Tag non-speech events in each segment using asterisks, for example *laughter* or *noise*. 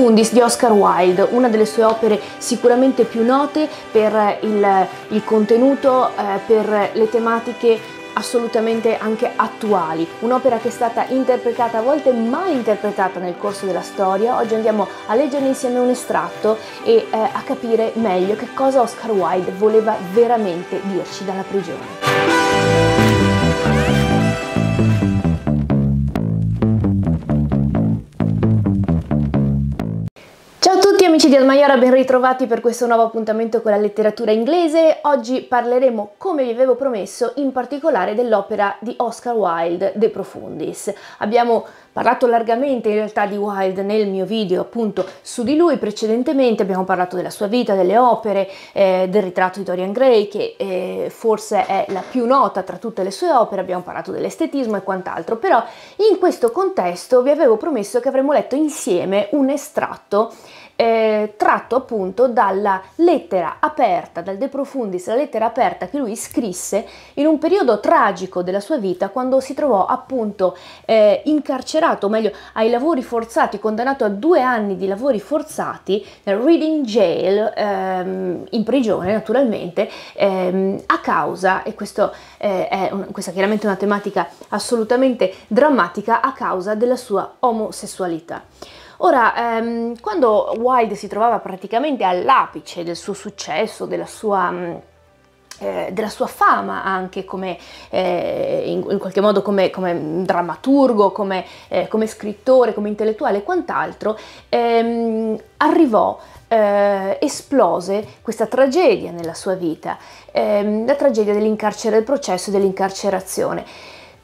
Profundis di Oscar Wilde, una delle sue opere sicuramente più note per il, il contenuto, eh, per le tematiche assolutamente anche attuali, un'opera che è stata interpretata a volte mal interpretata nel corso della storia. Oggi andiamo a leggere insieme un estratto e eh, a capire meglio che cosa Oscar Wilde voleva veramente dirci dalla prigione. a tutti amici di Almaiora, ben ritrovati per questo nuovo appuntamento con la letteratura inglese. Oggi parleremo, come vi avevo promesso, in particolare dell'opera di Oscar Wilde, De Profundis. Abbiamo parlato largamente in realtà di Wilde nel mio video appunto su di lui precedentemente, abbiamo parlato della sua vita, delle opere, eh, del ritratto di Dorian Gray che eh, forse è la più nota tra tutte le sue opere, abbiamo parlato dell'estetismo e quant'altro, però in questo contesto vi avevo promesso che avremmo letto insieme un estratto eh, tratto appunto dalla lettera aperta, dal De Profundis, la lettera aperta che lui scrisse in un periodo tragico della sua vita quando si trovò appunto eh, incarcerato, o meglio ai lavori forzati, condannato a due anni di lavori forzati, nel reading jail, ehm, in prigione naturalmente, ehm, a causa, e questo, eh, è un, questa è chiaramente una tematica assolutamente drammatica, a causa della sua omosessualità. Ora, ehm, quando Wilde si trovava praticamente all'apice del suo successo, della sua mm, eh, della sua fama anche come eh, in, qualche modo come, come drammaturgo, come, eh, come, scrittore, come intellettuale e quant'altro, ehm, arrivò, eh, esplose questa tragedia nella sua vita, ehm, la tragedia dell'incarcere del processo e dell'incarcerazione.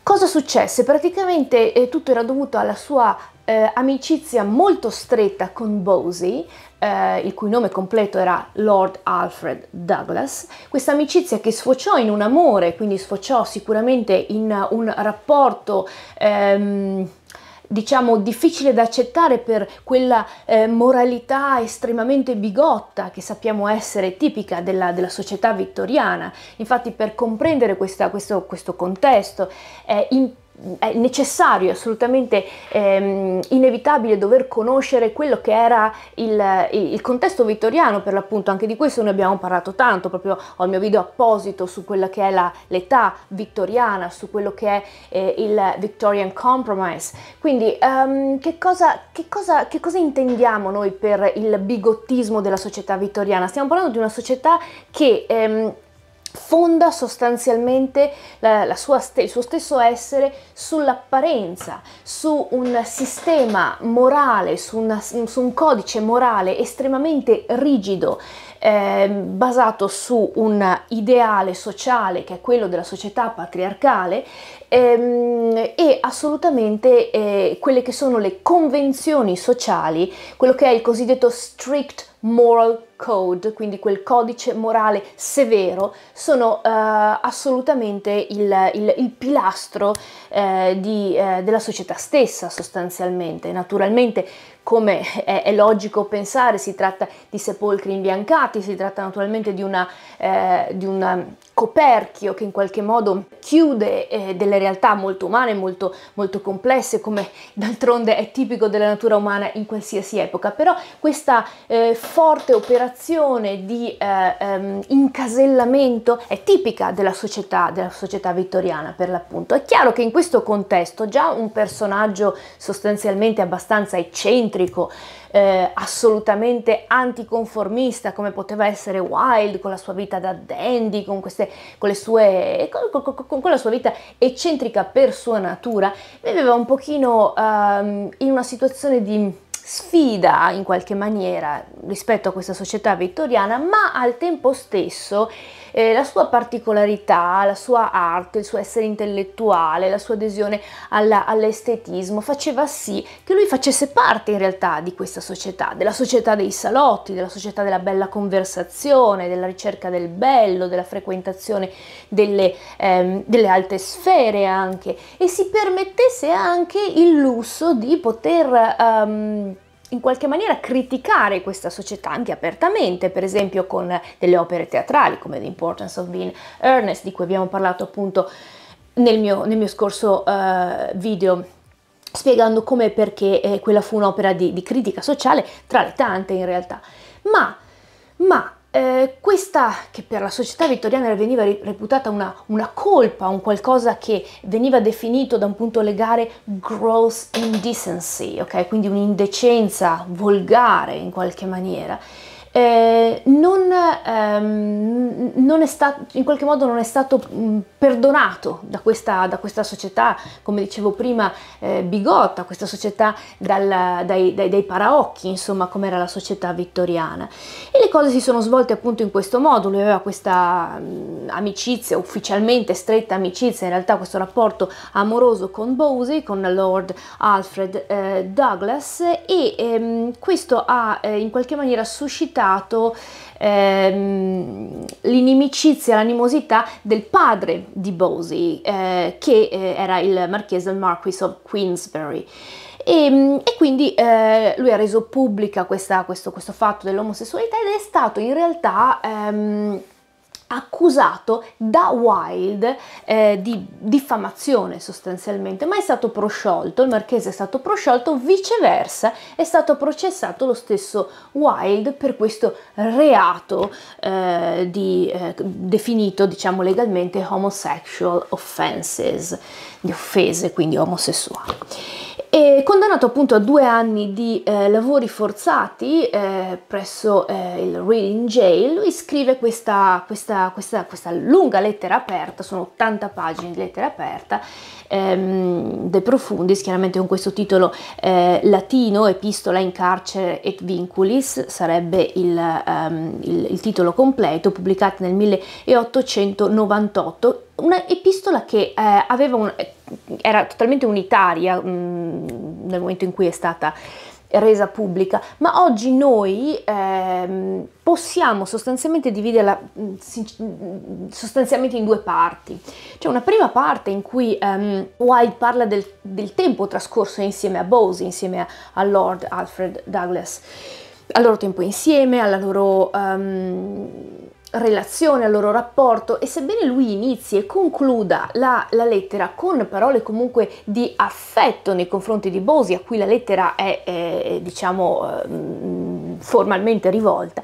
Cosa successe? Praticamente eh, tutto era dovuto alla sua eh, amicizia molto stretta con Bosey, eh, il cui nome completo era Lord Alfred Douglas, questa amicizia che sfociò in un amore, quindi sfociò sicuramente in un rapporto ehm, diciamo difficile da accettare per quella eh, moralità estremamente bigotta che sappiamo essere tipica della, della società vittoriana. Infatti per comprendere questa, questo, questo, contesto è importante è necessario, assolutamente ehm, inevitabile dover conoscere quello che era il, il, contesto vittoriano per l'appunto, anche di questo ne abbiamo parlato tanto, proprio ho il mio video apposito su quella che è la, l'età vittoriana, su quello che è eh, il Victorian Compromise. Quindi um, che, cosa, che, cosa, che cosa intendiamo noi per il bigottismo della società vittoriana? Stiamo parlando di una società che... Ehm, fonda sostanzialmente la, la st- il suo stesso essere sull'apparenza, su un sistema morale, su, una, su un codice morale estremamente rigido, Ehm, basato su un ideale sociale che è quello della società patriarcale ehm, e assolutamente eh, quelle che sono le convenzioni sociali, quello che è il cosiddetto strict moral code, quindi quel codice morale severo, sono eh, assolutamente il, il, il pilastro eh, di, eh, della società stessa sostanzialmente. Naturalmente come è, logico pensare, si tratta di sepolcri imbiancati, si tratta naturalmente di una, eh, di una coperchio che in qualche modo chiude eh, delle realtà molto umane, molto, molto complesse, come d'altronde è tipico della natura umana in qualsiasi epoca, però questa eh, forte operazione di eh, um, incasellamento è tipica della società, della società vittoriana per l'appunto. È chiaro che in questo contesto già un personaggio sostanzialmente abbastanza eccentrico, eh, assolutamente anticonformista come poteva essere Wilde con la sua vita da dandy, con, queste, con, sue, con, con quella sua vita eccentrica per sua natura, viveva un pochino um, in una situazione di sfida in qualche maniera rispetto a questa società vittoriana, ma al tempo stesso eh, la sua particolarità, la sua arte, il suo essere intellettuale, la sua adesione all'estetismo faceva sì che lui facesse parte in realtà di questa società, della società dei salotti, della società della bella conversazione, della ricerca del bello, della frequentazione delle, ehm, delle alte sfere anche e si permettesse anche il lusso di poter... Um, in qualche maniera criticare questa società anche apertamente, per esempio con delle opere teatrali come The Importance of Being Earnest, di cui abbiamo parlato appunto nel mio, nel mio scorso uh, video spiegando come e perché eh, quella fu un'opera di, di critica sociale tra le tante in realtà. Ma, ma eh, questa che per la società vittoriana veniva reputata una, una, colpa, un qualcosa che veniva definito da un punto legale gross indecency, ok? Quindi un'indecenza volgare in qualche maniera eh, non, ehm, non, è stato, in qualche modo non è stato mm, perdonato da questa, da questa, società, come dicevo prima, eh, bigotta, questa società dal, dai, dai, dai, paraocchi, insomma, come era la società vittoriana. E le cose si sono svolte appunto in questo modo, lui aveva questa mh, mm, amicizia, ufficialmente stretta amicizia, in realtà questo rapporto amoroso con Bowsey, con Lord Alfred eh, Douglas, e ehm, questo ha eh, in qualche maniera suscitato rivelato ehm, l'inimicizia, l'animosità del padre di Bosie, eh, che eh, era il marchese Marquis of Queensberry. E, ehm, e, quindi eh, lui ha reso pubblica questa, questo, questo, fatto dell'omosessualità ed è stato in realtà ehm, accusato da Wilde eh, di diffamazione sostanzialmente, ma è stato prosciolto, il marchese è stato prosciolto, viceversa è stato processato lo stesso Wilde per questo reato eh, di, eh, definito diciamo legalmente homosexual offenses, di offese quindi omosessuali e condannato appunto a due anni di eh, lavori forzati eh, presso eh, il Reading Jail, lui scrive questa, questa, questa, questa, lunga lettera aperta, sono 80 pagine di lettera aperta, ehm, De Profundis, chiaramente con questo titolo eh, latino, Epistola in carcere et vinculis, sarebbe il, um, il, il titolo completo, pubblicato nel 1898 Un'epistola che eh, un, era totalmente unitaria mh, mm, nel momento in cui è stata resa pubblica, ma oggi noi ehm, possiamo sostanzialmente dividerla mm, mm, sostanzialmente in due parti. C'è una prima parte in cui ehm, Wilde parla del, del, tempo trascorso insieme a Bose, insieme a, a Lord Alfred Douglas, al loro tempo insieme, alla loro... Um, relazione, al loro rapporto e sebbene lui inizi e concluda la, la, lettera con parole comunque di affetto nei confronti di Bosi, a cui la lettera è, è diciamo eh, formalmente rivolta.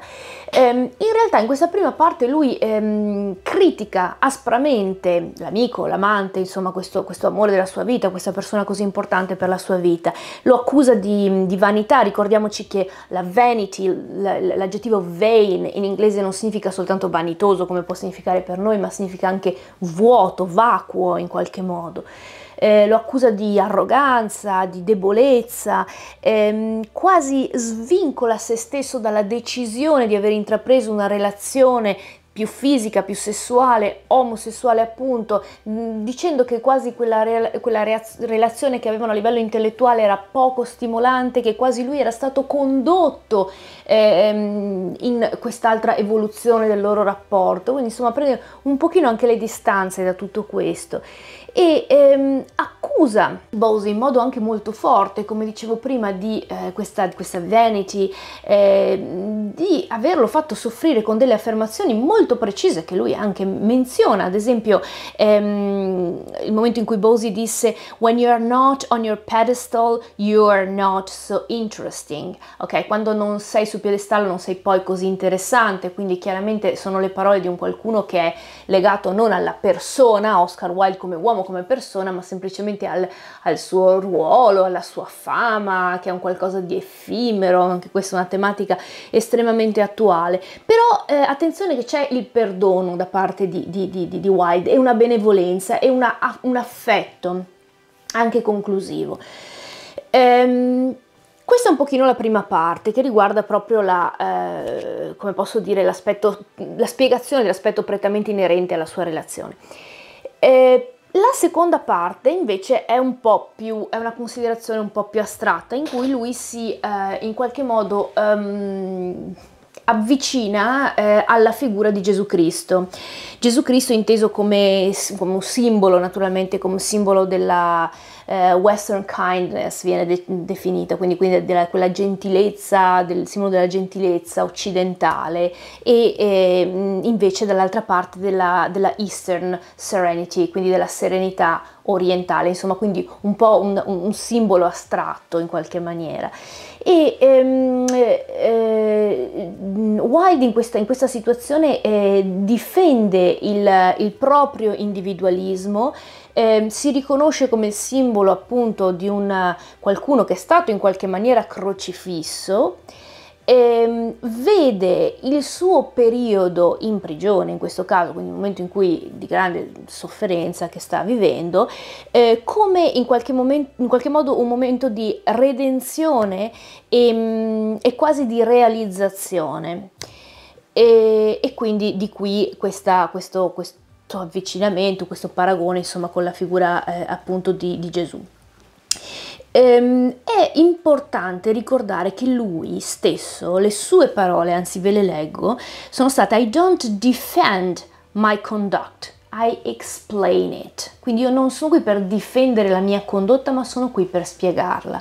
Ehm, in realtà in questa prima parte lui ehm, critica aspramente l'amico, l'amante, insomma questo, questo, amore della sua vita, questa persona così importante per la sua vita, lo accusa di, di vanità, ricordiamoci che la vanity, l'aggettivo vain in inglese non significa soltanto vanitoso come può significare per noi, ma significa anche vuoto, vacuo in qualche modo eh, lo accusa di arroganza, di debolezza, ehm, quasi svincola se stesso dalla decisione di aver intrapreso una relazione più fisica, più sessuale, omosessuale appunto, mm, dicendo che quasi quella, re quella relazione che avevano a livello intellettuale era poco stimolante, che quasi lui era stato condotto ehm, in quest'altra evoluzione del loro rapporto, quindi insomma prende un pochino anche le distanze da tutto questo e ehm, accusa Bose in modo anche molto forte, come dicevo prima, di eh, questa, questa vanity, eh, di averlo fatto soffrire con delle affermazioni molto precise che lui anche menziona, ad esempio ehm, il momento in cui Bose disse When you are not on your pedestal, you are not so interesting, ok? Quando non sei sul piedestallo non sei poi così interessante, quindi chiaramente sono le parole di un qualcuno che è legato non alla persona, Oscar Wilde come uomo, come persona, ma semplicemente al, al suo ruolo, alla sua fama, che è un qualcosa di effimero, anche questa è una tematica estremamente attuale. Però eh, attenzione che c'è il perdono da parte di, di, di, di Wilde, è una benevolenza, è una, un affetto anche conclusivo. Ehm, questa è un pochino la prima parte che riguarda proprio la, eh, come posso dire, la spiegazione dell'aspetto prettamente inerente alla sua relazione. Eh, la seconda parte invece è un po' più, è una considerazione un po' più astratta in cui lui si eh, in qualche modo um, avvicina eh, alla figura di Gesù Cristo. Gesù Cristo inteso come, come un simbolo, naturalmente come simbolo della eh, western kindness viene de- definita, quindi, quindi della, quella gentilezza, del simbolo della gentilezza occidentale e eh, invece dall'altra parte della, della eastern serenity, quindi della serenità occidentale orientale, insomma, quindi un po' un, un simbolo astratto in qualche maniera. E ehm, eh, Wilde in questa, in questa situazione eh, difende il, il, proprio individualismo, eh, si riconosce come il simbolo appunto di una, qualcuno che è stato in qualche maniera crocifisso ehm, vede il suo periodo in prigione, in questo caso, quindi un momento in cui di grande sofferenza che sta vivendo, eh, come in qualche, momento, in qualche, modo un momento di redenzione e, mm, e quasi di realizzazione. E, e quindi di qui questa, questo, questo, avvicinamento, questo paragone insomma con la figura eh, appunto di, di Gesù. Ehm, è importante ricordare che lui stesso, le sue parole, anzi ve le leggo, sono state I don't defend my conduct, I explain it. Quindi io non sono qui per difendere la mia condotta, ma sono qui per spiegarla.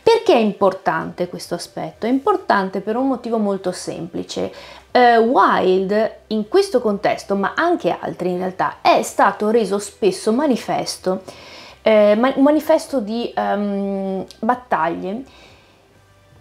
Perché è importante questo aspetto? È importante per un motivo molto semplice. Uh, eh, Wild in questo contesto, ma anche altri in realtà, è stato reso spesso manifesto eh, un manifesto di um, battaglie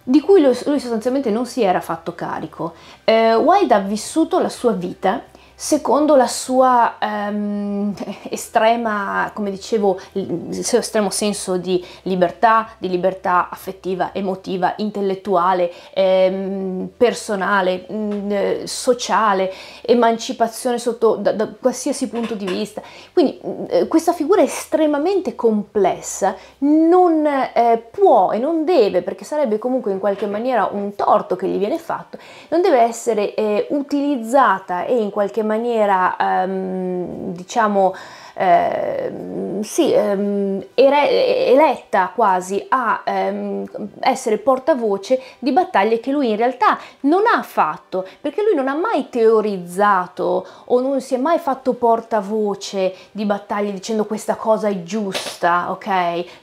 di cui lui sostanzialmente non si era fatto carico. Eh, Wilde ha vissuto la sua vita secondo la sua ehm, *laughs* estrema, come dicevo, il suo estremo senso di libertà, di libertà affettiva, emotiva, intellettuale, ehm, personale, mh, mm, eh, sociale, emancipazione sotto da, da, qualsiasi punto di vista. Quindi mh, mm, eh, questa figura estremamente complessa non eh, può e non deve, perché sarebbe comunque in qualche maniera un torto che gli viene fatto, non deve essere eh, utilizzata e in qualche maniera maniera ehm, diciamo eh, sì, ehm, era eletta quasi a ehm, essere portavoce di battaglie che lui in realtà non ha fatto, perché lui non ha mai teorizzato o non si è mai fatto portavoce di battaglie dicendo questa cosa è giusta, ok?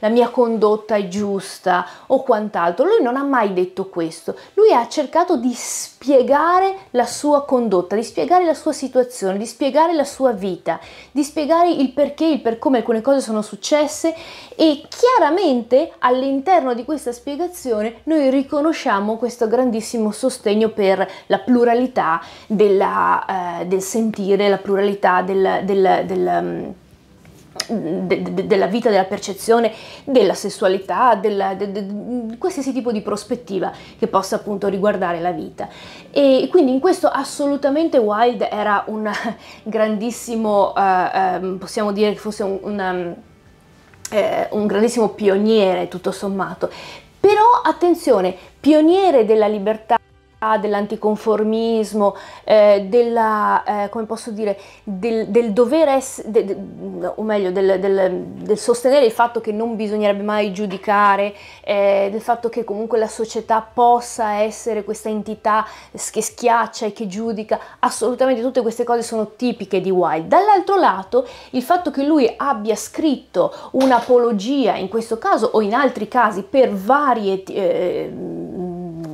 La mia condotta è giusta o quant'altro. Lui non ha mai detto questo. Lui ha cercato di spiegare la sua condotta, di spiegare la sua situazione, di spiegare la sua vita, di spiegare il il perché, il per come alcune cose sono successe e chiaramente all'interno di questa spiegazione noi riconosciamo questo grandissimo sostegno per la pluralità della, eh, del sentire, la pluralità del, del, del mm, de, de, della vita, della percezione, della sessualità, della, de, qualsiasi tipo di prospettiva che possa appunto riguardare la vita. E quindi in questo assolutamente Wilde era un *laughs* grandissimo, uh, um, possiamo dire che fosse un, un, um, uh, eh, un grandissimo pioniere tutto sommato, però attenzione, pioniere della libertà dell'anticonformismo, eh, della, eh, come posso dire, del, del dover essere, de, de, o meglio, del, del, del, sostenere il fatto che non bisognerebbe mai giudicare, eh, del fatto che comunque la società possa essere questa entità che schiaccia e che giudica, assolutamente tutte queste cose sono tipiche di Wilde. Dall'altro lato, il fatto che lui abbia scritto un'apologia, in questo caso o in altri casi, per varie eh,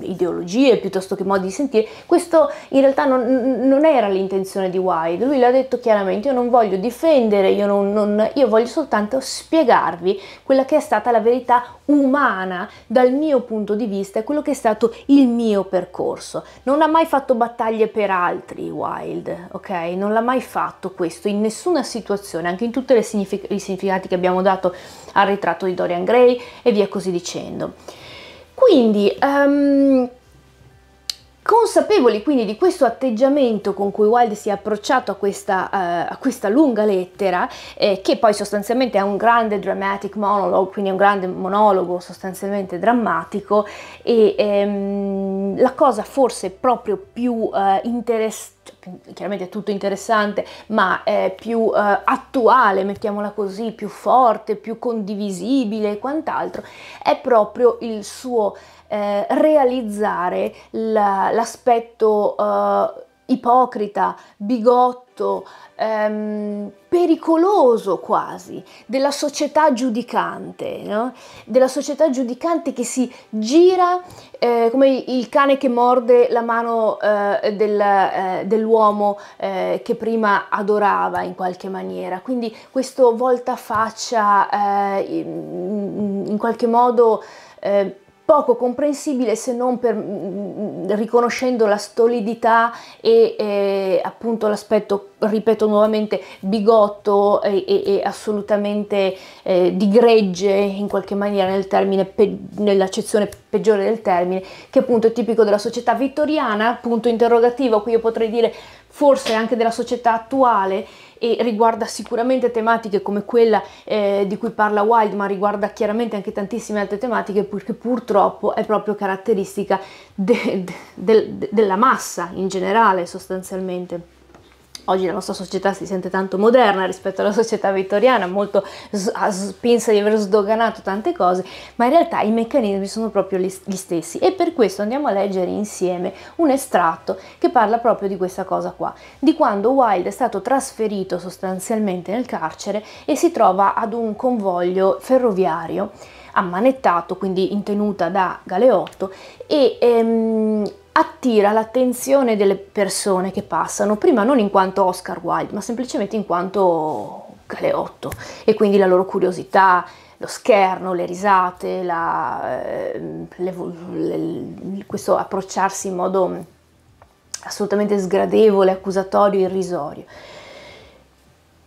ideologie piuttosto che modi di sentire, questo in realtà non, non era l'intenzione di Wilde, lui l'ha detto chiaramente, io non voglio difendere, io, non, non, io voglio soltanto spiegarvi quella che è stata la verità umana dal mio punto di vista e quello che è stato il mio percorso. Non ha mai fatto battaglie per altri Wilde, ok? Non l'ha mai fatto questo in nessuna situazione, anche in tutti signific- i significati che abbiamo dato al ritratto di Dorian Gray e via così dicendo. Quindi... Um, Consapevoli quindi di questo atteggiamento con cui Wilde si è approcciato a questa, uh, a questa lunga lettera, eh, che poi sostanzialmente è un grande dramatic monologue, quindi è un grande monologo sostanzialmente drammatico, e ehm, la cosa forse proprio più uh, eh, interessante cioè, chiaramente è tutto interessante, ma è eh, più eh, attuale, mettiamola così, più forte, più condivisibile e quant'altro, è proprio il suo eh, realizzare l'aspetto eh, ipocrita, bigotto, ehm, pericoloso quasi della società giudicante, no? della società giudicante che si gira eh, come il cane che morde la mano eh, del, eh, dell'uomo eh, che prima adorava in qualche maniera. Quindi questo voltafaccia eh, in qualche modo eh, poco comprensibile se non per, mm, mm, riconoscendo la stolidità e eh, appunto l'aspetto, ripeto nuovamente, bigotto e, e, e assolutamente eh, di gregge in qualche maniera nel termine pe- nell'accezione peggiore del termine, che appunto è tipico della società vittoriana, punto interrogativo, qui io potrei dire forse anche della società attuale e riguarda sicuramente tematiche come quella eh, di cui parla Wilde, ma riguarda chiaramente anche tantissime altre tematiche perché purtroppo è proprio caratteristica de, de, de, della massa in generale sostanzialmente. Oggi la nostra società si sente tanto moderna rispetto alla società vittoriana, molto pensa di aver sdoganato tante cose, ma in realtà i meccanismi sono proprio gli stessi e per questo andiamo a leggere insieme un estratto che parla proprio di questa cosa qua, di quando Wilde è stato trasferito sostanzialmente nel carcere e si trova ad un convoglio ferroviario ammanettato, quindi intenuta da galeotto, e ehm, attira l'attenzione delle persone che passano, prima non in quanto Oscar Wilde, ma semplicemente in quanto Galeotto e quindi la loro curiosità, lo scherno, le risate, la, eh, le, le, questo approcciarsi in modo assolutamente sgradevole, accusatorio, irrisorio.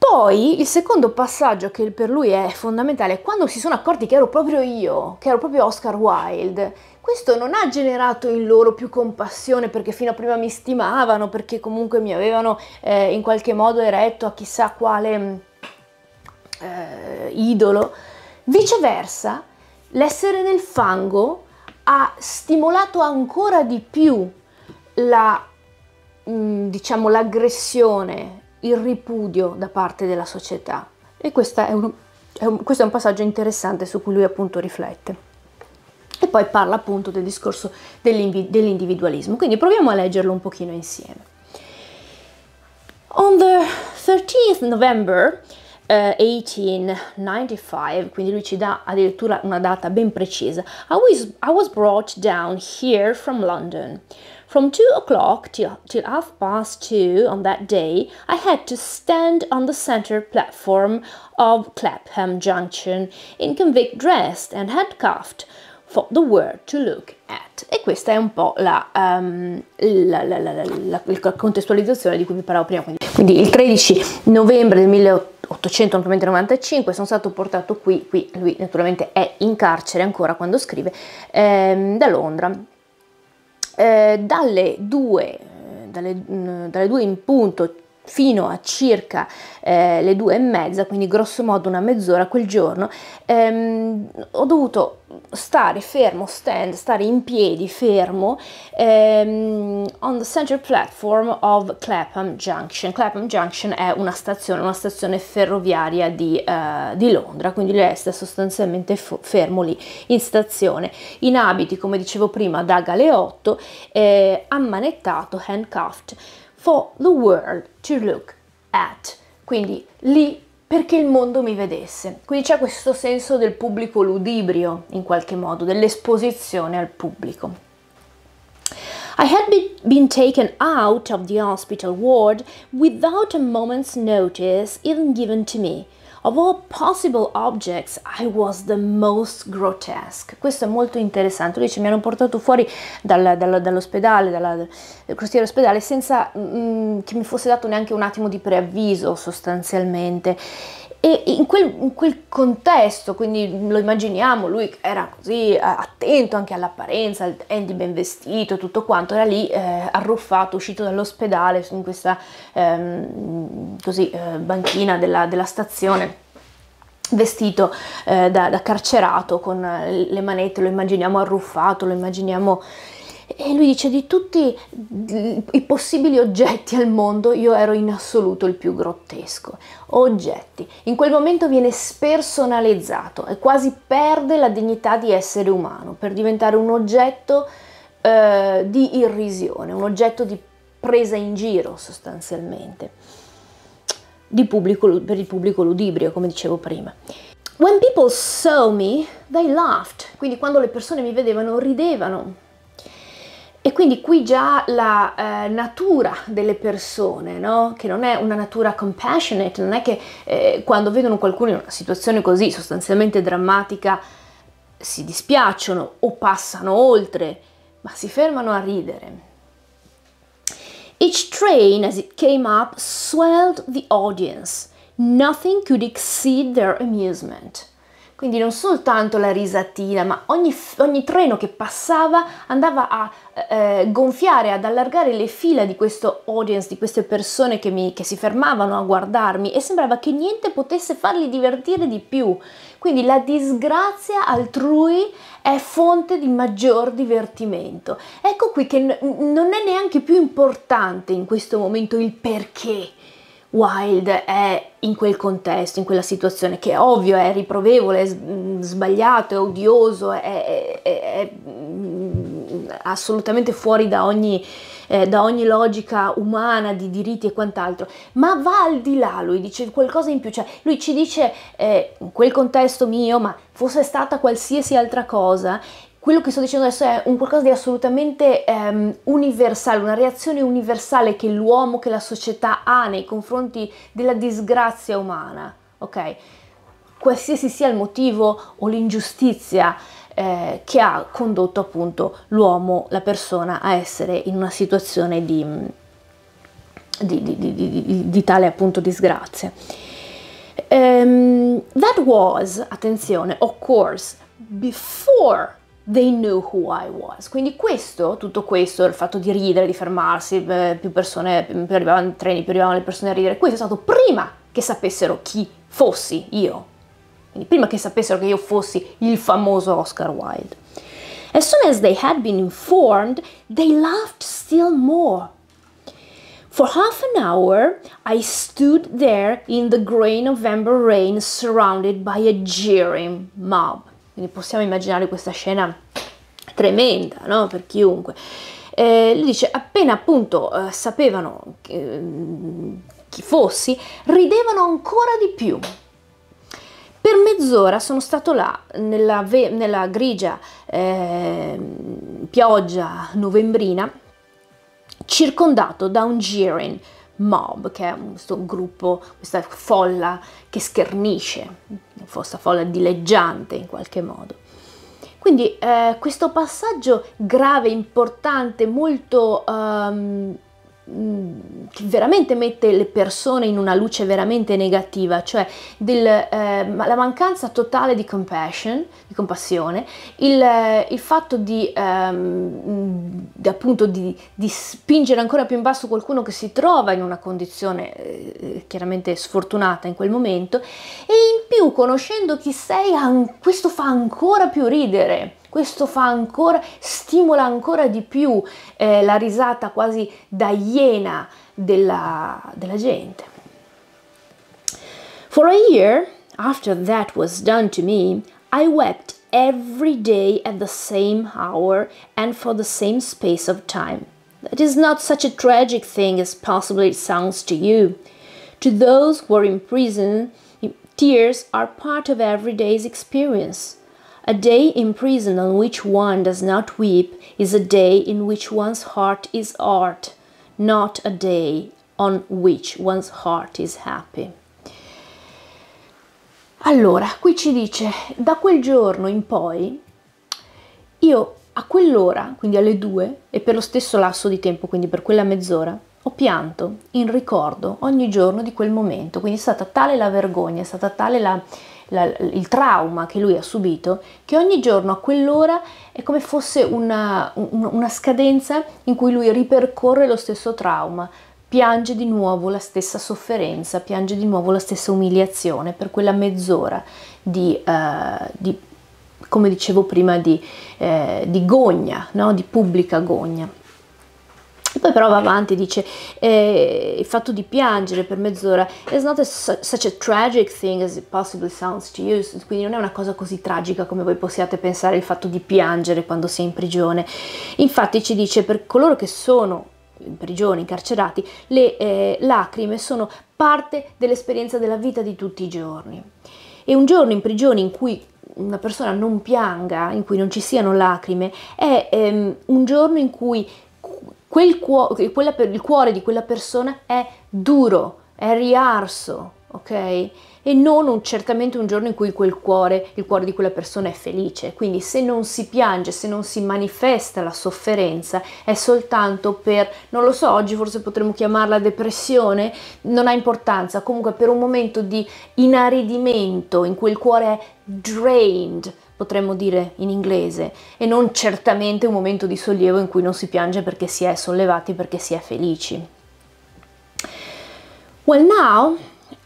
Poi il secondo passaggio che per lui è fondamentale è quando si sono accorti che ero proprio io, che ero proprio Oscar Wilde. Questo non ha generato in loro più compassione perché fino a prima mi stimavano, perché comunque mi avevano eh, in qualche modo eretto a chissà quale mm, eh, idolo. Viceversa, l'essere nel fango ha stimolato ancora di più la, mh, mm, diciamo, l'aggressione il ripudio da parte della società. E è un, è un, questo è un passaggio interessante su cui lui appunto riflette. E poi parla appunto del discorso dell'individualismo. Quindi proviamo a leggerlo un pochino insieme. On the 13th November Uh, eh, 1895, quindi lui ci dà addirittura una data ben precisa. I was, I was brought down here from London. From two o'clock till, till half past two on that day, I had to stand on the centre platform of Clapham Junction in convict dress and handcuffed for the world to look at. E questa è un po' la, um, la, la, la contestualizzazione di cui vi parlavo prima. Quindi, quindi il 13 novembre del 1800 sono stato portato qui, qui lui naturalmente è in carcere ancora quando scrive, ehm, da Londra eh, dalle 2 eh, dalle, mm, dalle 2 in punto fino a circa eh, le due e mezza, quindi grosso modo una mezz'ora quel giorno, ehm, ho dovuto stare fermo, stand, stare in piedi, fermo, ehm, on the central platform of Clapham Junction. Clapham Junction è una stazione, una stazione ferroviaria di, eh, di Londra, quindi lei sta sostanzialmente fermo lì in stazione, in abiti, come dicevo prima, da galeotto, eh, ammanettato, handcuffed, for the world to look at. Quindi lì perché il mondo mi vedesse. Quindi c'è questo senso del pubblico ludibrio, in qualche modo, dell'esposizione al pubblico. I had be been taken out of the hospital ward without a moment's notice even given to me. Of all possible objects, I was the most grotesque. Questo è molto interessante. Lui dice, mi hanno portato fuori dal, dal, dall'ospedale, dalla costiera ospedale, senza mh, mm, che mi fosse dato neanche un attimo di preavviso, sostanzialmente. E in quel, in quel, contesto, quindi lo immaginiamo, lui era così eh, attento anche all'apparenza, Andy ben vestito, tutto quanto, era lì eh, arruffato, uscito dall'ospedale su questa ehm, così, eh, banchina della, della stazione vestito eh, da, da, carcerato con eh, le manette, lo immaginiamo arruffato, lo immaginiamo e lui dice di tutti mm, i possibili oggetti al mondo io ero in assoluto il più grottesco. Oggetti. In quel momento viene spersonalizzato e quasi perde la dignità di essere umano per diventare un oggetto eh, di irrisione, un oggetto di presa in giro sostanzialmente, pubblico, per il pubblico ludibrio come dicevo prima. When people saw me, they laughed. Quindi quando le persone mi vedevano ridevano e quindi qui già la eh, natura delle persone, no? che non è una natura compassionate, non è che eh, quando vedono qualcuno in una situazione così sostanzialmente drammatica si dispiacciono o passano oltre, ma si fermano a ridere. Each train as it came up swelled the audience. Nothing could exceed their amusement. Quindi non soltanto la risatina, ma ogni, ogni treno che passava andava a eh, eh, gonfiare, ad allargare le fila di questo audience, di queste persone che, mi, che si fermavano a guardarmi e sembrava che niente potesse farli divertire di più. Quindi la disgrazia altrui è fonte di maggior divertimento. Ecco qui che non è neanche più importante in questo momento il perché Wild è in quel contesto, in quella situazione, che è ovvio, è riprovevole, è mm, sbagliato, è odioso, è, è, è mm, assolutamente fuori da ogni, eh, da ogni, logica umana di diritti e quant'altro, ma va al di là, lui dice qualcosa in più, cioè lui ci dice eh, in quel contesto mio, ma fosse stata qualsiasi altra cosa, quello che sto dicendo adesso è un qualcosa di assolutamente ehm, universale, una reazione universale che l'uomo, che la società ha nei confronti della disgrazia umana, ok? Qualsiasi sia il motivo o l'ingiustizia eh, che ha condotto appunto l'uomo, la persona a essere in una situazione di, di, di, di tale appunto disgrazia. Um, that was, attenzione, of course, before They knew who I was. Quindi questo, tutto questo, il fatto di ridere, di fermarsi, eh, più persone, più arrivavano i treni, più arrivavano le persone a ridere, questo è stato prima che sapessero chi fossi io. Quindi prima che sapessero che io fossi il famoso Oscar Wilde. As soon as they had been informed, they laughed still more. For half an hour, I stood there in the grey November rain surrounded by a jeering mob. Quindi possiamo immaginare questa scena tremenda no? per chiunque. Eh, lui dice, appena appunto eh, sapevano eh, chi fossi, ridevano ancora di più. Per mezz'ora sono stato là, nella, nella grigia ehm, pioggia novembrina, circondato da un jeering, mob, che è questo gruppo, questa folla che schernisce, questa folla dileggiante in qualche modo. Quindi eh, questo passaggio grave, importante, molto... Um, Mm, che veramente mette le persone in una luce veramente negativa, cioè del, eh, la mancanza totale di compassion, di compassione, il, eh, il fatto di, ehm, di appunto di, di, spingere ancora più in basso qualcuno che si trova in una condizione eh, eh chiaramente sfortunata in quel momento e in più conoscendo chi sei questo fa ancora più ridere questo fa ancora, stimola ancora di più eh, la risata quasi da iena della, della gente. For a year, after that was done to me, I wept every day at the same hour and for the same space of time. That is not such a tragic thing as possibly it sounds to you. To those who are in prison, tears are part of everyday's experience. A day in prison on which one does not weep is a day in which one's heart is hard, not a day on which one's heart is happy. Allora, qui ci dice, da quel giorno in poi, io a quell'ora, quindi alle due, e per lo stesso lasso di tempo, quindi per quella mezz'ora, ho pianto in ricordo ogni giorno di quel momento, quindi è stata tale la vergogna, è stata tale la, la, il trauma che lui ha subito, che ogni giorno a quell'ora è come fosse una, una scadenza in cui lui ripercorre lo stesso trauma, piange di nuovo la stessa sofferenza, piange di nuovo la stessa umiliazione per quella mezz'ora di, uh, di, come dicevo prima, di, eh, di gogna, no? di pubblica gogna poi però va avanti, dice eh, il fatto di piangere per mezz'ora is not a, such a tragic thing as it possibly sounds to you, quindi non è una cosa così tragica come voi possiate pensare il fatto di piangere quando si è in prigione. Infatti ci dice per coloro che sono in prigione, incarcerati, le eh, lacrime sono parte dell'esperienza della vita di tutti i giorni. E un giorno in prigione in cui una persona non pianga, in cui non ci siano lacrime, è ehm, un giorno in cui quel cuore, quella, il cuore di quella persona è duro, è riarso, ok? E non un, certamente un giorno in cui quel cuore, il cuore di quella persona è felice. Quindi se non si piange, se non si manifesta la sofferenza, è soltanto per, non lo so, oggi forse potremmo chiamarla depressione, non ha importanza, comunque per un momento di inaridimento in cui il cuore è drained, potremmo dire in inglese, e non certamente un momento di sollievo in cui non si piange perché si è sollevati, perché si è felici. Well now,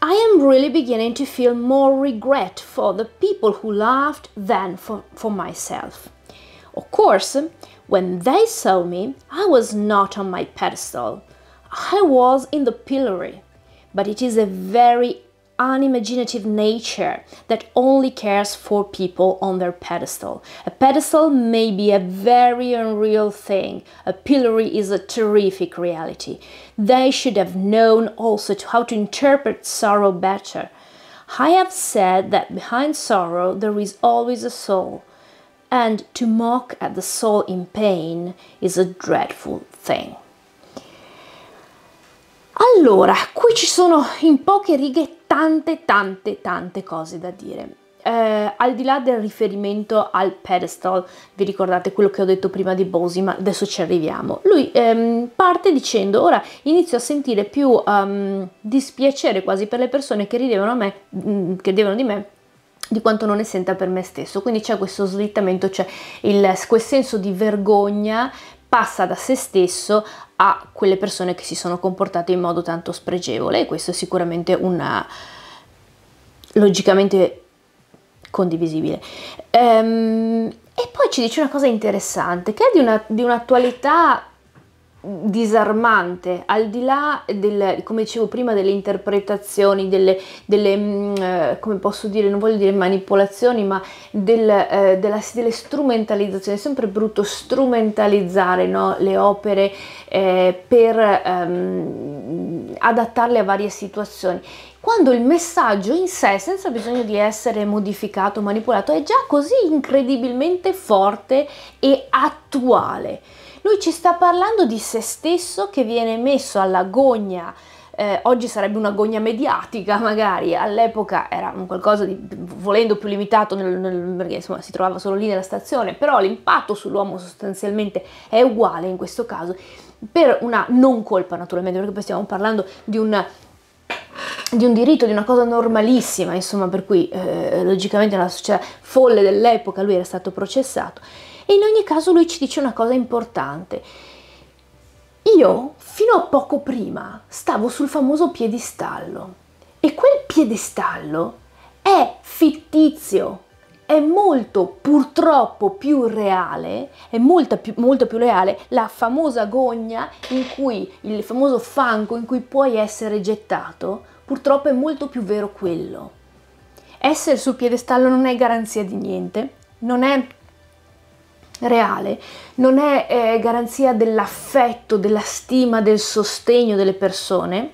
I am really beginning to feel more regret for the people who laughed than for, for myself. Of course, when they saw me, I was not on my pedestal. I was in the pillory. But it is a very unimaginative nature that only cares for people on their pedestal. A pedestal may be a very unreal thing, a pillory is a terrific reality. They should have known also how to interpret sorrow better. I have said that behind sorrow there is always a soul, and to mock at the soul in pain is a dreadful thing. Allora, qui ci sono in poche righe tante, tante, tante cose da dire. Eh, al di là del riferimento al pedestal, vi ricordate quello che ho detto prima di Bosi, ma adesso ci arriviamo. Lui ehm, parte dicendo: Ora inizio a sentire più um, dispiacere quasi per le persone che ridevano, me, mm, che ridevano di me di quanto non ne senta per me stesso. Quindi c'è questo slittamento, c'è il, quel senso di vergogna passa da se stesso a quelle persone che si sono comportate in modo tanto spregevole e questo è sicuramente una eh, logicamente condivisibile. Ehm, e poi ci dice una cosa interessante che è di, un'attualità disarmante, al di là del, come dicevo prima, delle interpretazioni, delle, delle mm, eh, come posso dire, non voglio dire manipolazioni, ma del, eh, della, delle strumentalizzazioni, è sempre brutto strumentalizzare no, le opere eh, per ehm, adattarle a varie situazioni quando il messaggio in sé, senza bisogno di essere modificato, manipolato, è già così incredibilmente forte e attuale. Lui ci sta parlando di se stesso che viene messo alla gogna eh, oggi sarebbe una gogna mediatica *laughs* magari, all'epoca era un qualcosa di volendo più limitato nel, nel, perché insomma si trovava solo lì nella stazione, però l'impatto sull'uomo sostanzialmente è uguale in questo caso, per una non colpa naturalmente, perché poi stiamo parlando di un, di un diritto, di una cosa normalissima, insomma, per cui eh, logicamente nella società cioè, folle dell'epoca lui era stato processato. E in ogni caso lui ci dice una cosa importante. Io, fino a poco prima, stavo sul famoso piedistallo e quel piedistallo è fittizio, è molto purtroppo più reale, è molto più, molto più reale la famosa gogna in cui, il famoso fango in cui puoi essere gettato, purtroppo è molto più vero quello. Essere sul piedestallo non è garanzia di niente, non è reale, non è eh, garanzia dell'affetto, della stima, del sostegno delle persone.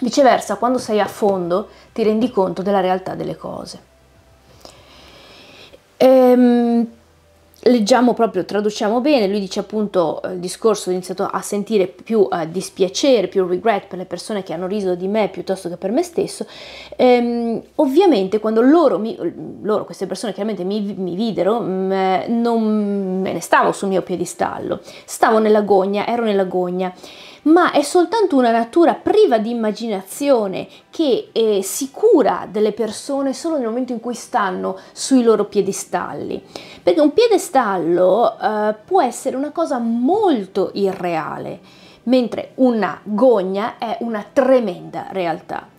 Viceversa, quando sei a fondo ti rendi conto della realtà delle cose. Ehm, leggiamo proprio, traduciamo bene, lui dice appunto eh, il discorso, ho iniziato a sentire più eh, dispiacere, più regret per le persone che hanno riso di me piuttosto che per me stesso, ehm, ovviamente quando loro, mi, loro, queste persone chiaramente mi, mi videro, mh, mm, eh, non me ne stavo sul mio piedistallo, stavo nell'agonia, ero nell'agonia ma è soltanto una natura priva di immaginazione che eh, si cura delle persone solo nel momento in cui stanno sui loro piedestalli. Perché un piedestallo eh, può essere una cosa molto irreale, mentre una gogna è una tremenda realtà.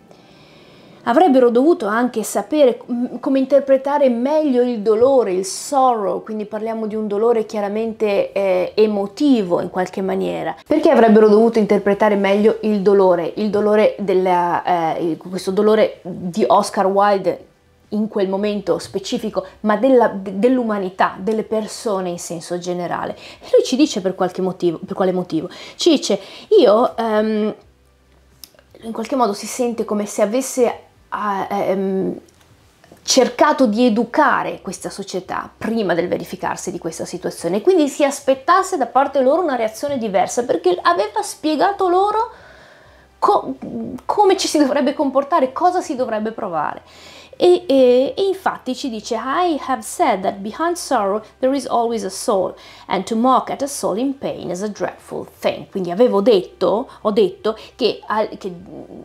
Avrebbero dovuto anche sapere come interpretare meglio il dolore, il sorrow, quindi parliamo di un dolore chiaramente eh, emotivo in qualche maniera. Perché avrebbero dovuto interpretare meglio il dolore, il dolore della, eh, questo dolore di Oscar Wilde in quel momento specifico, ma dell'umanità, delle persone in senso generale. E lui ci dice per, qualche motivo, per quale motivo. Ci dice, io... Um, in qualche modo si sente come se avesse ha ehm, cercato di educare questa società prima del verificarsi di questa situazione, quindi si aspettasse da parte loro una reazione diversa perché aveva spiegato loro co come ci si dovrebbe comportare, cosa si dovrebbe provare. E, e, e, infatti ci dice I have said that behind sorrow there is always a soul and to mock at a soul in pain is a dreadful thing. Quindi avevo detto, ho detto che, che mm,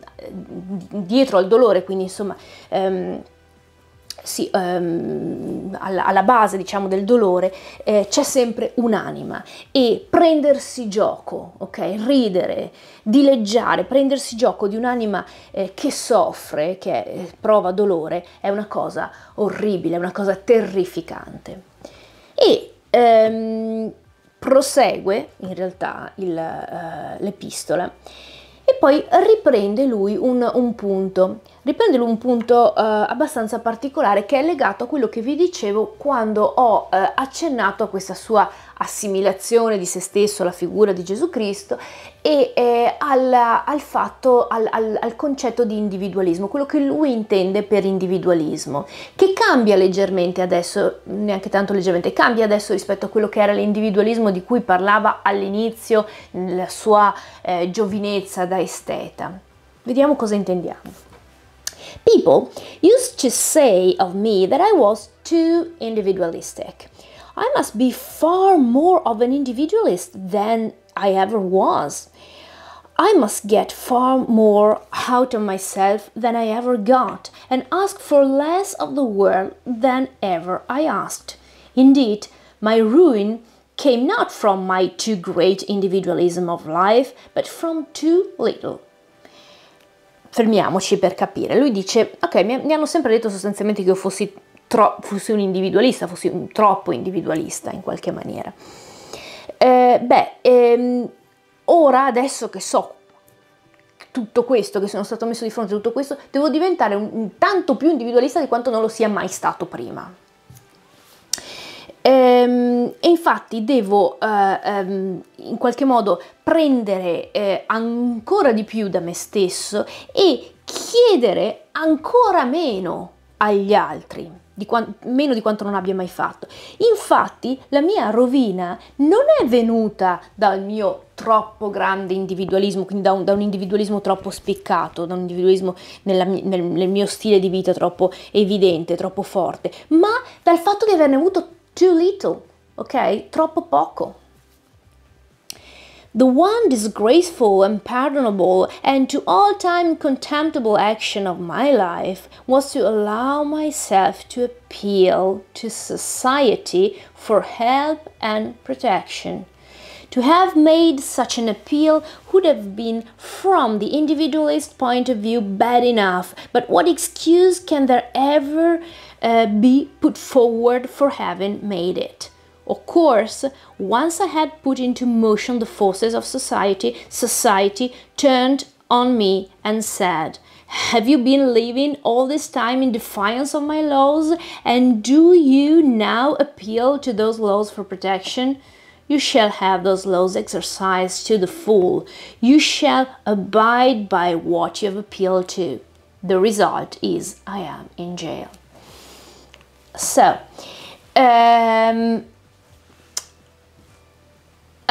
dietro al dolore, quindi insomma... Um, sì, ehm, alla, alla, base diciamo, del dolore eh, c'è sempre un'anima e prendersi gioco, okay? ridere, dileggiare, prendersi gioco di un'anima eh, che soffre, che eh, prova dolore, è una cosa orribile, è una cosa terrificante. E ehm, prosegue in realtà eh, l'epistola e poi riprende lui un, un punto, riprende un punto eh, abbastanza particolare che è legato a quello che vi dicevo quando ho eh, accennato a questa sua assimilazione di se stesso alla figura di Gesù Cristo e eh, al, al, fatto, al, al, al concetto di individualismo, quello che lui intende per individualismo, che cambia leggermente adesso, neanche tanto leggermente, cambia adesso rispetto a quello che era l'individualismo di cui parlava all'inizio nella sua eh, giovinezza da esteta. Vediamo cosa intendiamo. People used to say of me that I was too individualistic. I must be far more of an individualist than I ever was. I must get far more out of myself than I ever got and ask for less of the world than ever I asked. Indeed, my ruin came not from my too great individualism of life, but from too little. Fermiamoci per capire. Lui dice, ok, mi, mi hanno sempre detto sostanzialmente che io fossi tro- fossi un individualista, fossi un troppo individualista in qualche maniera. Eh, beh, ehm, ora adesso che so tutto questo, che sono stato messo di fronte a tutto questo, devo diventare un, un tanto più individualista di quanto non lo sia mai stato prima. Ehm, e infatti devo eh, ehm, in qualche modo prendere eh, ancora di più da me stesso e chiedere ancora meno agli altri di quanto, meno di quanto non abbia mai fatto. Infatti la mia rovina non è venuta dal mio troppo grande individualismo, quindi da un, da un individualismo troppo spiccato, da un individualismo nella, nel, nel mio stile di vita troppo evidente, troppo forte, ma dal fatto di averne avuto too little, ok? Troppo poco The one disgraceful, unpardonable, and to all time contemptible action of my life was to allow myself to appeal to society for help and protection. To have made such an appeal would have been, from the individualist point of view, bad enough, but what excuse can there ever uh, be put forward for having made it? Of course, once I had put into motion the forces of society, society turned on me and said, Have you been living all this time in defiance of my laws? And do you now appeal to those laws for protection? You shall have those laws exercised to the full. You shall abide by what you have appealed to. The result is I am in jail. So, um,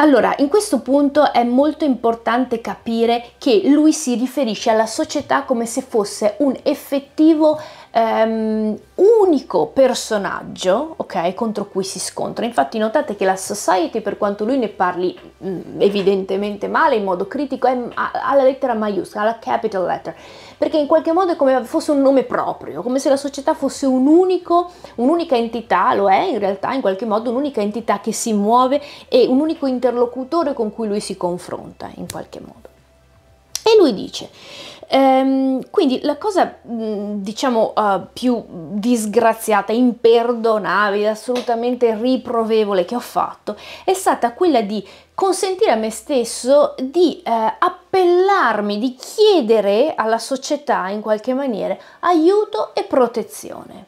Allora, in questo punto è molto importante capire che lui si riferisce alla società come se fosse un effettivo um, unico personaggio okay, contro cui si scontra. Infatti notate che la Society, per quanto lui ne parli mm, evidentemente male, in modo critico, è alla lettera maiuscola, alla capital letter, perché in qualche modo è come fosse un nome proprio, come se la società fosse un unico, un'unica entità, lo è in realtà in qualche modo, un'unica entità che si muove e un unico interlocutore con cui lui si confronta in qualche modo. E lui dice, Ehm, quindi la cosa mm, diciamo uh, più disgraziata, imperdonabile, assolutamente riprovevole che ho fatto è stata quella di consentire a me stesso di eh, appellarmi, di chiedere alla società in qualche maniera aiuto e protezione.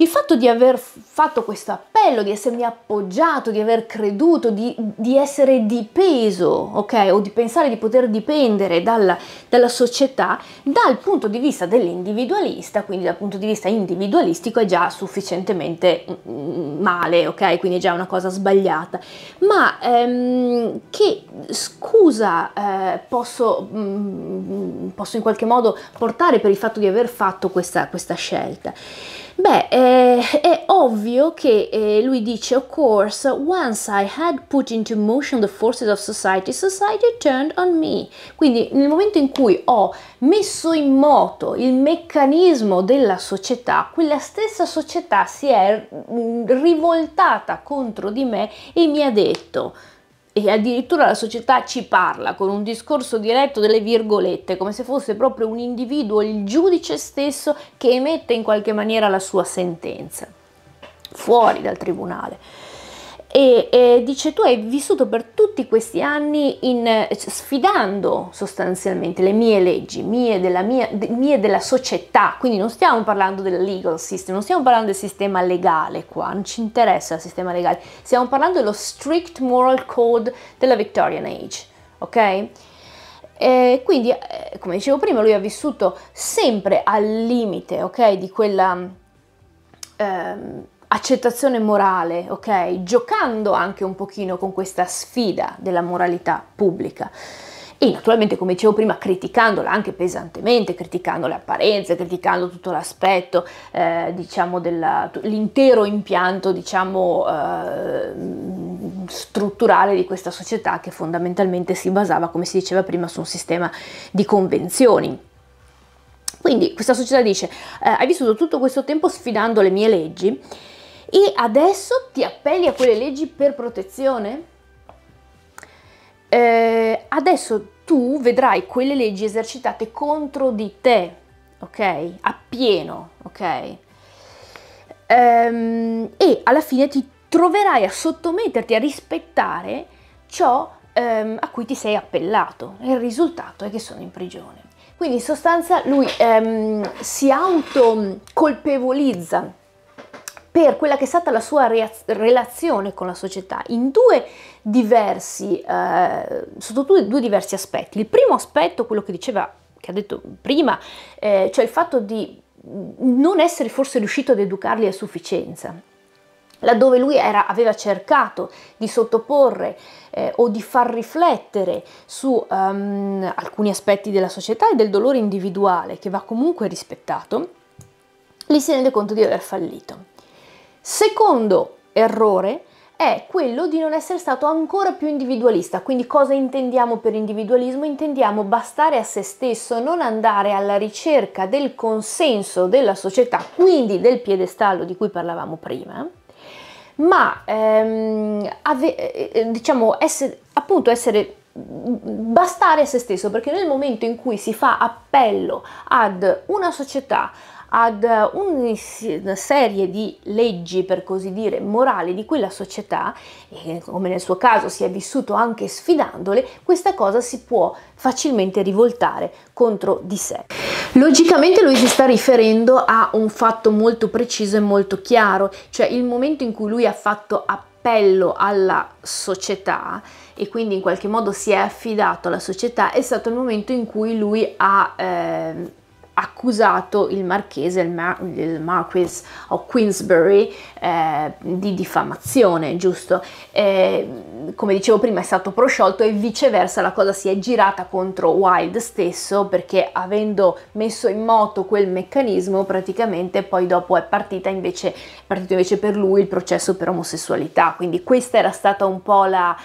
Il fatto di aver fatto questo appello, di essermi appoggiato, di aver creduto, di, di essere dipeso, ok? O di pensare di poter dipendere dalla, dalla società, dal punto di vista dell'individualista, quindi dal punto di vista individualistico, è già sufficientemente mm, mm, male, ok? Quindi è già una cosa sbagliata. Ma ehm, che scusa eh, posso, mh, mm, posso in qualche modo portare per il fatto di aver fatto questa, questa scelta? Beh, eh, è ovvio che eh, lui dice, of course, once I had put into motion the forces of society, society turned on me. Quindi nel momento in cui ho messo in moto il meccanismo della società, quella stessa società si è mm, rivoltata contro di me e mi ha detto e addirittura la società ci parla con un discorso diretto delle virgolette, come se fosse proprio un individuo, il giudice stesso, che emette in qualche maniera la sua sentenza, fuori dal tribunale. E, e, dice tu hai vissuto per tutti questi anni in, sfidando sostanzialmente le mie leggi, mie della, mia, de, mie della società, quindi non stiamo parlando del legal system, non stiamo parlando del sistema legale qua, non ci interessa il sistema legale, stiamo parlando dello strict moral code della Victorian Age, ok? E quindi, eh, come dicevo prima, lui ha vissuto sempre al limite, ok, di quella... Um, accettazione morale, ok? Giocando anche un pochino con questa sfida della moralità pubblica. E naturalmente, come dicevo prima, criticandola anche pesantemente, criticando le apparenze, criticando tutto l'aspetto, eh, diciamo, dell'intero impianto, diciamo, eh, strutturale di questa società che fondamentalmente si basava, come si diceva prima, su un sistema di convenzioni. Quindi questa società dice, eh, hai vissuto tutto questo tempo sfidando le mie leggi e adesso ti appelli a quelle leggi per protezione? Eh, adesso tu vedrai quelle leggi esercitate contro di te, ok? Appieno, ok? Ehm, e alla fine ti troverai a sottometterti, a rispettare ciò ehm, a cui ti sei appellato. E il risultato è che sono in prigione. Quindi in sostanza lui ehm, si autocolpevolizza per quella che è stata la sua relazione con la società in due diversi, eh, sotto due, due diversi aspetti. Il primo aspetto, quello che diceva, che ha detto prima, eh, cioè il fatto di non essere forse riuscito ad educarli a sufficienza laddove lui era, aveva cercato di sottoporre eh, o di far riflettere su um, alcuni aspetti della società e del dolore individuale che va comunque rispettato, lì si rende conto di aver fallito. Secondo errore è quello di non essere stato ancora più individualista. Quindi cosa intendiamo per individualismo? Intendiamo bastare a se stesso, non andare alla ricerca del consenso della società, quindi del piedestallo di cui parlavamo prima, ma ehm, ave- eh, eh, diciamo essere, appunto essere bastare a se stesso perché nel momento in cui si fa appello ad una società ad eh, una serie di leggi, per così dire, morali di quella società, e come nel suo caso si è vissuto anche sfidandole, questa cosa si può facilmente rivoltare contro di sé. Logicamente lui si sta riferendo a un fatto molto preciso e molto chiaro, cioè il momento in cui lui ha fatto appello alla società e quindi in qualche modo si è affidato alla società è stato il momento in cui lui ha eh, accusato il marchese, il, Mar- il Marquis of Queensbury, eh, di diffamazione, giusto? Eh, come dicevo prima è stato prosciolto e viceversa la cosa si è girata contro Wilde stesso perché avendo messo in moto quel meccanismo praticamente poi dopo è, invece, è partito invece per lui il processo per omosessualità. Quindi questa era stata un po' la...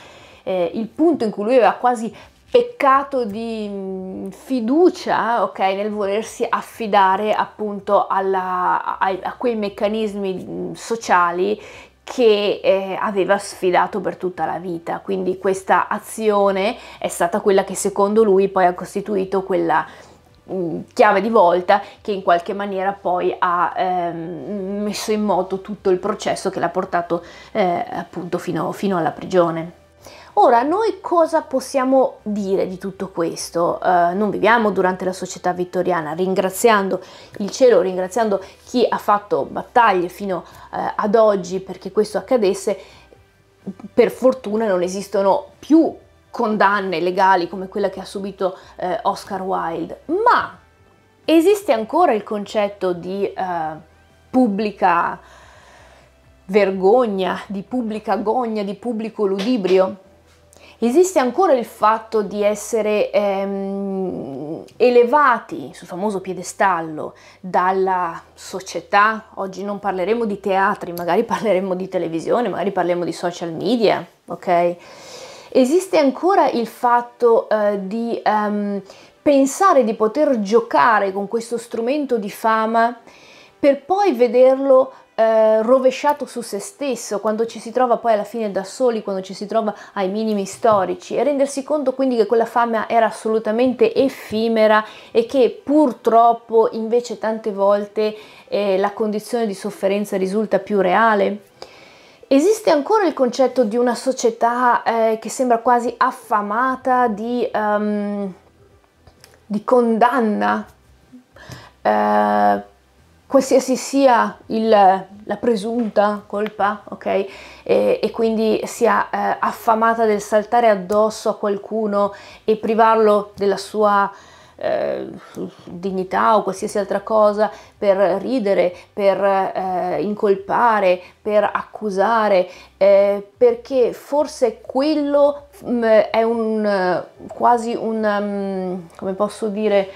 Eh, il punto in cui lui aveva quasi peccato di mm, fiducia okay, nel volersi affidare appunto alla, a, a, quei meccanismi mm, sociali che eh, aveva sfidato per tutta la vita. Quindi questa azione è stata quella che secondo lui poi ha costituito quella mm, chiave di volta che in qualche maniera poi ha ehm, messo in moto tutto il processo che l'ha portato eh, appunto fino, fino alla prigione. Ora, noi cosa possiamo dire di tutto questo? Eh, non viviamo durante la società vittoriana, ringraziando il cielo, ringraziando chi ha fatto battaglie fino eh, ad oggi perché questo accadesse, per fortuna non esistono più condanne legali come quella che ha subito eh, Oscar Wilde, ma esiste ancora il concetto di eh, pubblica vergogna, di pubblica gogna, di pubblico ludibrio? Esiste ancora il fatto di essere ehm, elevati sul famoso piedestallo dalla società, oggi non parleremo di teatri, magari parleremo di televisione, magari parleremo di social media, ok? Esiste ancora il fatto eh, di ehm, pensare di poter giocare con questo strumento di fama per poi vederlo eh, rovesciato su se stesso, quando ci si trova poi alla fine da soli, quando ci si trova ai minimi storici e rendersi conto quindi che quella fama era assolutamente effimera e che purtroppo invece tante volte eh, la condizione di sofferenza risulta più reale. Esiste ancora il concetto di una società eh, che sembra quasi affamata di, um, di condanna eh, qualsiasi sia il, la presunta colpa, ok? E, e quindi sia eh, affamata del saltare addosso a qualcuno e privarlo della sua eh, dignità o qualsiasi altra cosa per ridere, per eh, incolpare, per accusare, eh, perché forse quello mh, mm, è un quasi un um, come posso dire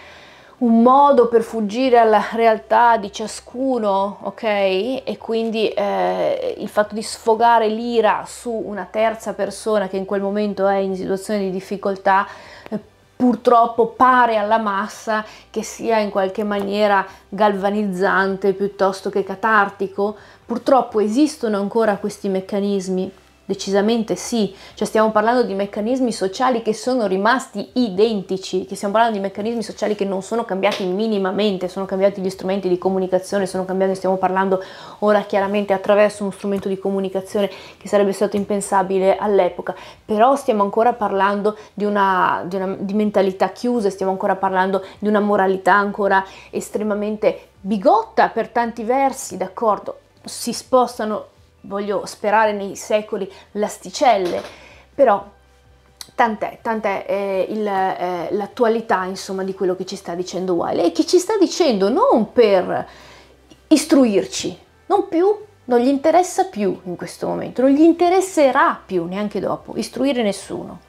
un modo per fuggire alla realtà di ciascuno, ok? E quindi eh, il fatto di sfogare l'ira su una terza persona che in quel momento è in situazione di difficoltà eh, purtroppo pare alla massa che sia in qualche maniera galvanizzante piuttosto che catartico. Purtroppo esistono ancora questi meccanismi Decisamente sì, cioè stiamo parlando di meccanismi sociali che sono rimasti identici, che stiamo parlando di meccanismi sociali che non sono cambiati minimamente, sono cambiati gli strumenti di comunicazione, sono cambiati, stiamo parlando ora chiaramente attraverso uno strumento di comunicazione che sarebbe stato impensabile all'epoca, però stiamo ancora parlando di una, di una di mentalità chiusa, stiamo ancora parlando di una moralità ancora estremamente bigotta per tanti versi, d'accordo? Si spostano voglio sperare nei secoli, l'asticelle, però tant'è, tant'è eh, eh l'attualità eh, insomma di quello che ci sta dicendo Wiley e che ci sta dicendo non per istruirci, non più, non gli interessa più in questo momento, non gli interesserà più neanche dopo istruire nessuno,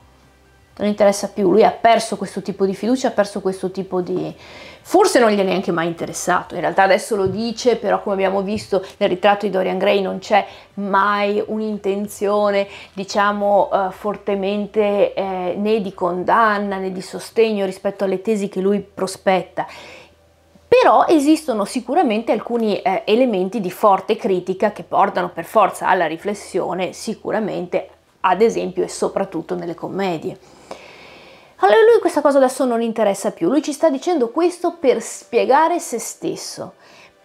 non interessa più, lui ha perso questo tipo di fiducia, ha perso questo tipo di, forse non gli è neanche mai interessato, in realtà adesso lo dice, però come abbiamo visto nel ritratto di Dorian Gray non c'è mai un'intenzione, diciamo, eh, fortemente eh, né di condanna né di sostegno rispetto alle tesi che lui prospetta però esistono sicuramente alcuni eh, elementi di forte critica che portano per forza alla riflessione, sicuramente ad esempio e soprattutto nelle commedie. Allora lui questa cosa adesso non interessa più, lui ci sta dicendo questo per spiegare se stesso,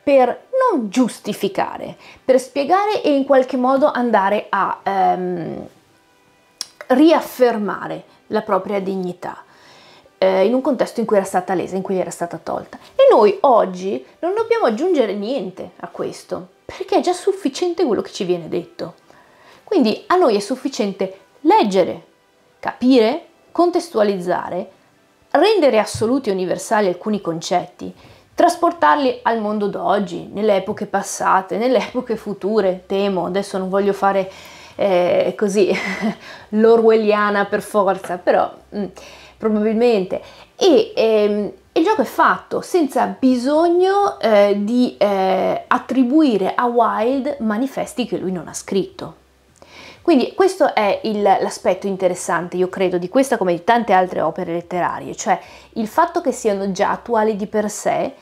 per non giustificare, per spiegare e in qualche modo andare a ehm, riaffermare la propria dignità eh, in un contesto in cui era stata lesa, in cui era stata tolta. E noi oggi non dobbiamo aggiungere niente a questo, perché è già sufficiente quello che ci viene detto. Quindi a noi è sufficiente leggere, capire, contestualizzare, rendere assoluti e universali alcuni concetti, trasportarli al mondo d'oggi, nelle epoche passate, nelle *laughs* epoche future, temo, adesso non voglio fare eh, così *laughs* l'orwelliana per forza, però mh, mm, probabilmente. E ehm, il gioco è fatto senza bisogno eh, di eh, attribuire a Wilde manifesti che lui non ha scritto. Quindi questo è il, l'aspetto interessante, io credo, di questa come di tante altre opere letterarie, cioè il fatto che siano già attuali di per sé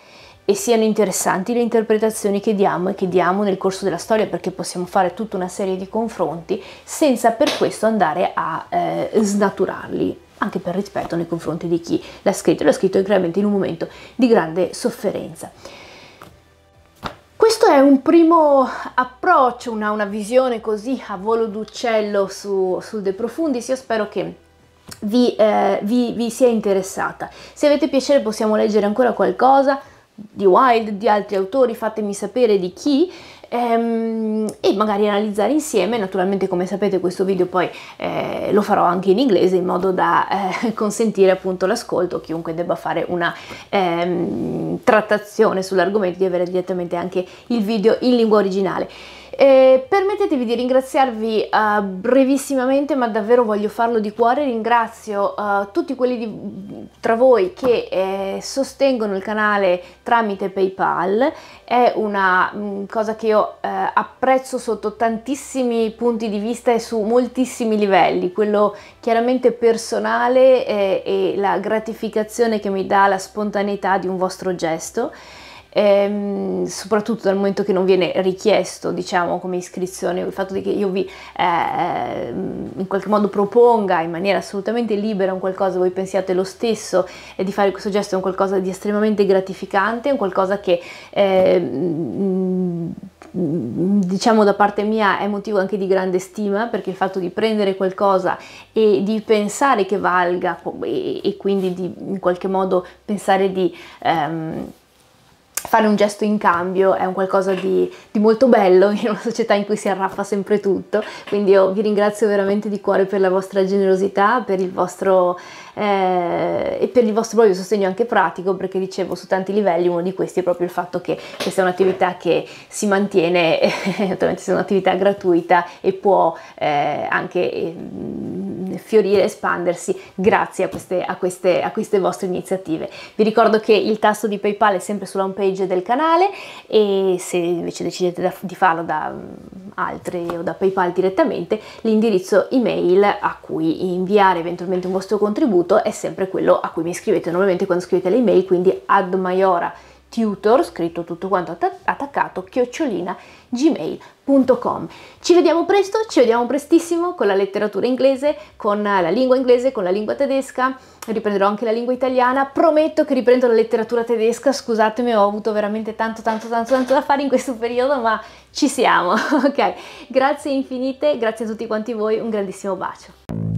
e siano interessanti le interpretazioni che diamo e che diamo nel corso della storia perché possiamo fare tutta una serie di confronti senza per questo andare a eh, snaturarli anche per rispetto nei confronti di chi l'ha scritto, l'ha scritto chiaramente in un momento di grande sofferenza. Questo è un primo approccio, una, una visione così a volo d'uccello su, sul De Profundis, io spero che vi, eh, vi, vi sia interessata. Se avete piacere possiamo leggere ancora qualcosa di Wilde, di altri autori, fatemi sapere di chi ehm, e magari analizzare insieme. Naturalmente come sapete questo video poi eh, lo farò anche in inglese in modo da eh, *laughs* consentire appunto l'ascolto, chiunque debba fare una ehm, trattazione sull'argomento di avere direttamente anche il video in lingua originale. E permettetevi di ringraziarvi uh, brevissimamente, ma davvero voglio farlo di cuore, ringrazio uh, tutti quelli di, tra voi che eh, sostengono il canale tramite PayPal, è una mh, mm, cosa che io eh, apprezzo sotto tantissimi punti di vista e su moltissimi livelli, quello chiaramente personale eh, e la gratificazione che mi dà la spontaneità di un vostro gesto ehm, soprattutto dal momento che non viene richiesto, diciamo, come iscrizione, il fatto che io vi eh, in qualche modo proponga in maniera assolutamente libera un qualcosa, voi pensiate lo stesso e di fare questo gesto è un qualcosa di estremamente gratificante, un qualcosa che eh, diciamo da parte mia è motivo anche di grande stima perché il fatto di prendere qualcosa e di pensare che valga e, quindi di in qualche modo pensare di ehm, fare un gesto in cambio è un qualcosa di, di, molto bello in una società in cui si arraffa sempre tutto, quindi io vi ringrazio veramente di cuore per la vostra generosità, per il vostro eh, e per il vostro proprio sostegno anche pratico perché dicevo su tanti livelli uno di questi è proprio il fatto che questa è un'attività che si mantiene, *laughs* naturalmente se è un'attività gratuita e può eh, anche ehm, fiorire, espandersi grazie a queste, a, queste, a queste vostre iniziative. Vi ricordo che il tasto di PayPal è sempre sulla home page del canale e se invece decidete da, di farlo da mm, altri o da PayPal direttamente l'indirizzo email a cui inviare eventualmente un vostro contributo ricevuto è sempre quello a cui mi iscrivete normalmente quando scrivete le email, quindi admaiora tutor, scritto tutto quanto attaccato, chiocciolina gmail.com. Ci vediamo presto, ci vediamo prestissimo con la letteratura inglese, con la lingua inglese, con la lingua tedesca, riprenderò anche la lingua italiana, prometto che riprendo la letteratura tedesca, scusatemi ho avuto veramente tanto tanto tanto tanto da fare in questo periodo, ma ci siamo, *laughs* ok? Grazie infinite, grazie a tutti quanti voi, un grandissimo bacio.